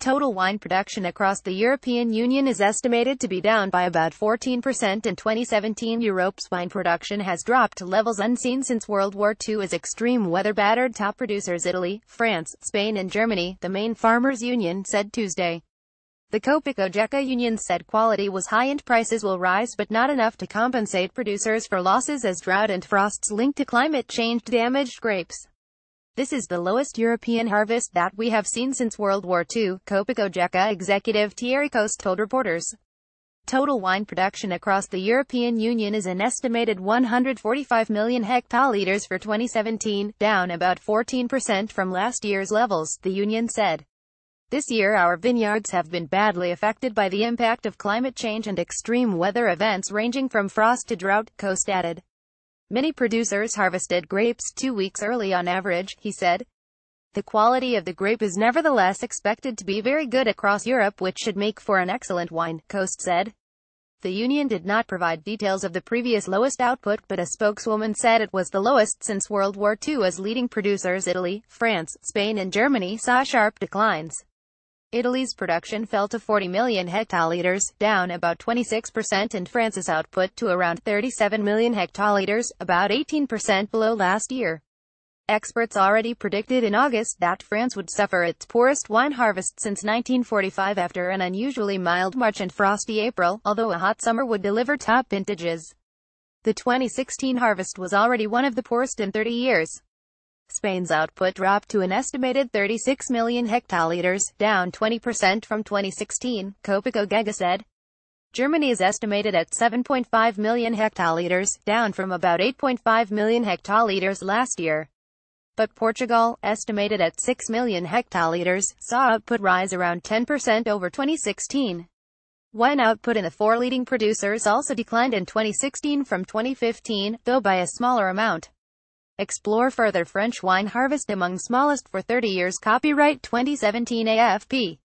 Total wine production across the European Union is estimated to be down by about 14% in 2017. Europe's wine production has dropped to levels unseen since World War II as extreme weather battered top producers Italy, France, Spain and Germany, the main farmers union said Tuesday. The Copicogeca union said quality was high and prices will rise but not enough to compensate producers for losses as drought and frosts linked to climate change damaged grapes. This is the lowest European harvest that we have seen since World War II, Copacogeca executive Thierry Coste told reporters. Total wine production across the European Union is an estimated 145 million hectoliters for 2017, down about 14% from last year's levels, the union said. This year our vineyards have been badly affected by the impact of climate change and extreme weather events ranging from frost to drought, Coast added. Many producers harvested grapes two weeks early on average, he said. The quality of the grape is nevertheless expected to be very good across Europe which should make for an excellent wine, Coast said. The union did not provide details of the previous lowest output but a spokeswoman said it was the lowest since World War II as leading producers Italy, France, Spain and Germany saw sharp declines. Italy's production fell to 40 million hectoliters, down about 26% and France's output to around 37 million hectoliters, about 18% below last year. Experts already predicted in August that France would suffer its poorest wine harvest since 1945 after an unusually mild March and frosty April, although a hot summer would deliver top vintages. The 2016 harvest was already one of the poorest in 30 years. Spain's output dropped to an estimated 36 million hectoliters, down 20% from 2016, Copico Gega said. Germany is estimated at 7.5 million hectoliters, down from about 8.5 million hectoliters last year. But Portugal, estimated at 6 million hectoliters, saw output rise around 10% over 2016. Wine output in the four leading producers also declined in 2016 from 2015, though by a smaller amount. Explore further French wine harvest among smallest for 30 years copyright 2017 AFP.